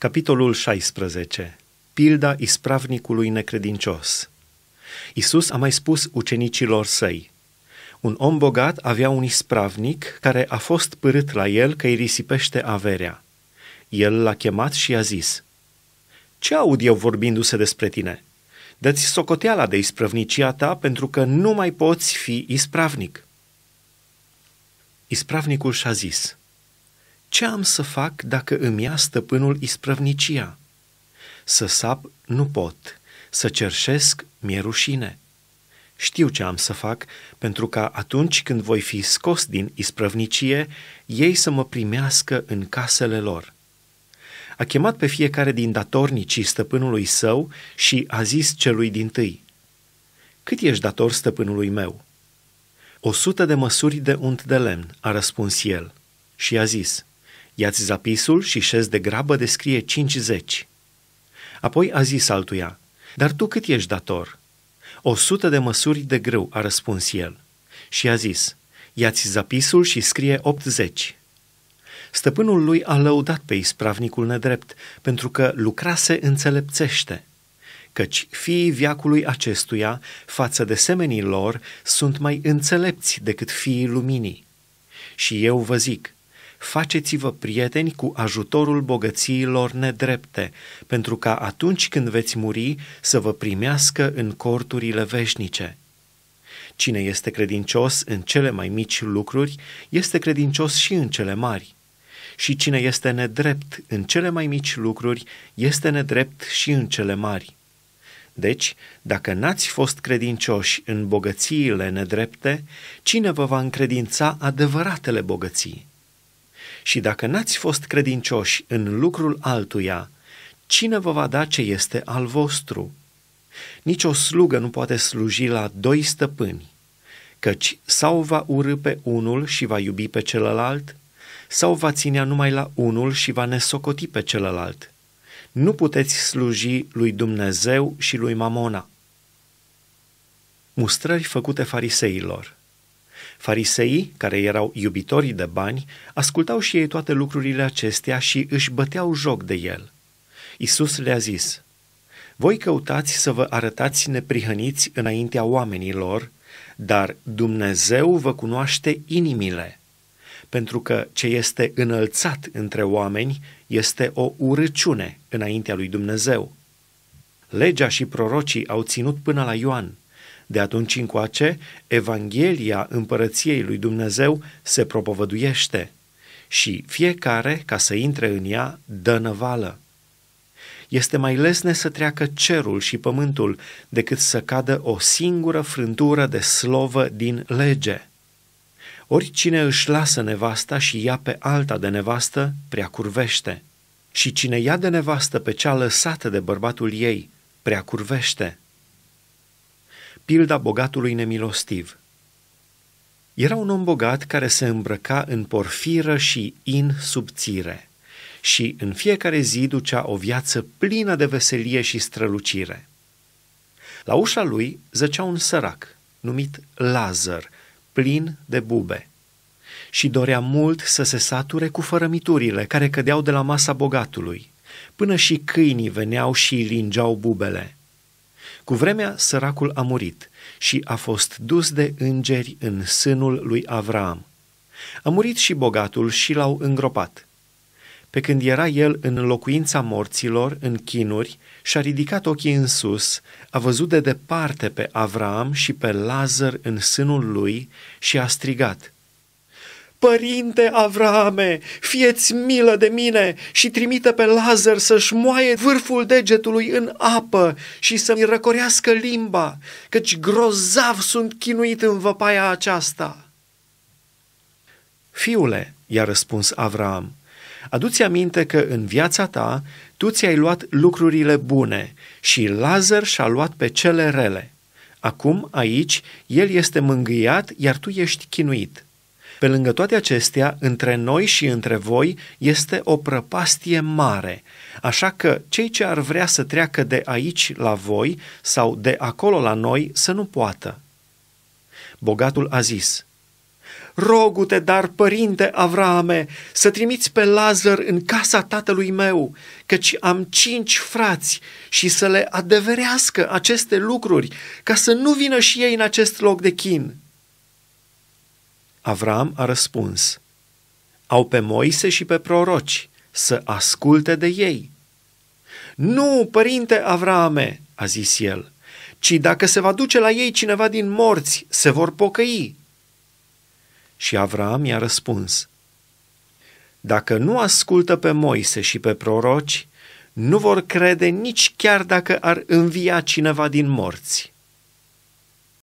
Capitolul 16. Pilda ispravnicului necredincios. Isus a mai spus ucenicilor săi, un om bogat avea un ispravnic care a fost părât la el că îi risipește averea. El l-a chemat și i-a zis, Ce aud eu vorbindu-se despre tine? Dă-ți socoteala de ispravnicia ta pentru că nu mai poți fi ispravnic. Ispravnicul și-a zis, ce am să fac dacă îmi ia stăpânul isprăvnicia? Să sap nu pot, să cerșesc mi-e rușine. Știu ce am să fac, pentru ca atunci când voi fi scos din isprăvnicie, ei să mă primească în casele lor. A chemat pe fiecare din datornicii stăpânului său și a zis celui din tâi, Cât ești dator stăpânului meu?" O sută de măsuri de unt de lemn, a răspuns el și a zis, ia-ți zapisul și șez de grabă de scrie cincizeci. Apoi a zis altuia, dar tu cât ești dator? O sută de măsuri de grâu, a răspuns el. Și a zis, ia-ți zapisul și scrie optzeci. Stăpânul lui a lăudat pe ispravnicul nedrept, pentru că lucrase înțelepțește, căci fiii viacului acestuia, față de semenii lor, sunt mai înțelepți decât fiii luminii. Și eu vă zic, faceți-vă prieteni cu ajutorul bogățiilor nedrepte, pentru ca atunci când veți muri să vă primească în corturile veșnice. Cine este credincios în cele mai mici lucruri, este credincios și în cele mari. Și cine este nedrept în cele mai mici lucruri, este nedrept și în cele mari. Deci, dacă n-ați fost credincioși în bogățiile nedrepte, cine vă va încredința adevăratele bogății? Și dacă n-ați fost credincioși în lucrul altuia, cine vă va da ce este al vostru? Nici o slugă nu poate sluji la doi stăpâni, căci sau va urâ pe unul și va iubi pe celălalt, sau va ținea numai la unul și va nesocoti pe celălalt. Nu puteți sluji lui Dumnezeu și lui Mamona. Mustrări făcute fariseilor Fariseii, care erau iubitorii de bani, ascultau și ei toate lucrurile acestea și își băteau joc de el. Isus le-a zis, Voi căutați să vă arătați neprihăniți înaintea oamenilor, dar Dumnezeu vă cunoaște inimile, pentru că ce este înălțat între oameni este o urăciune înaintea lui Dumnezeu. Legea și prorocii au ținut până la Ioan – de atunci încoace, Evanghelia împărăției lui Dumnezeu se propovăduiește și fiecare, ca să intre în ea, dă năvală. Este mai lesne să treacă cerul și pământul decât să cadă o singură frântură de slovă din lege. Oricine își lasă nevasta și ia pe alta de nevastă, prea curvește. Și cine ia de nevastă pe cea lăsată de bărbatul ei, prea curvește pilda bogatului nemilostiv. Era un om bogat care se îmbrăca în porfiră și in subțire și în fiecare zi ducea o viață plină de veselie și strălucire. La ușa lui zăcea un sărac, numit Lazar, plin de bube, și dorea mult să se sature cu fărămiturile care cădeau de la masa bogatului, până și câinii veneau și lingeau bubele. Cu vremea, săracul a murit și a fost dus de îngeri în sânul lui Avram. A murit și bogatul și l-au îngropat. Pe când era el în locuința morților, în chinuri, și-a ridicat ochii în sus, a văzut de departe pe Avram și pe Lazar în sânul lui și a strigat – Părinte Avrame, fieți milă de mine și trimite pe Lazar să-și moaie vârful degetului în apă și să-mi răcorească limba, căci grozav sunt chinuit în văpaia aceasta. Fiule, i-a răspuns Avram, aduți aminte că în viața ta tu ți-ai luat lucrurile bune și Lazar și-a luat pe cele rele. Acum, aici, el este mângâiat, iar tu ești chinuit. Pe lângă toate acestea, între noi și între voi este o prăpastie mare, așa că cei ce ar vrea să treacă de aici la voi sau de acolo la noi să nu poată. Bogatul a zis, Rogu-te, dar, părinte Avrame, să trimiți pe Lazar în casa tatălui meu, căci am cinci frați și să le adeverească aceste lucruri, ca să nu vină și ei în acest loc de chin.” Avram a răspuns, au pe Moise și pe proroci să asculte de ei. Nu, părinte Avrame, a zis el, ci dacă se va duce la ei cineva din morți, se vor pocăi. Și Avram i-a răspuns, dacă nu ascultă pe Moise și pe proroci, nu vor crede nici chiar dacă ar învia cineva din morți.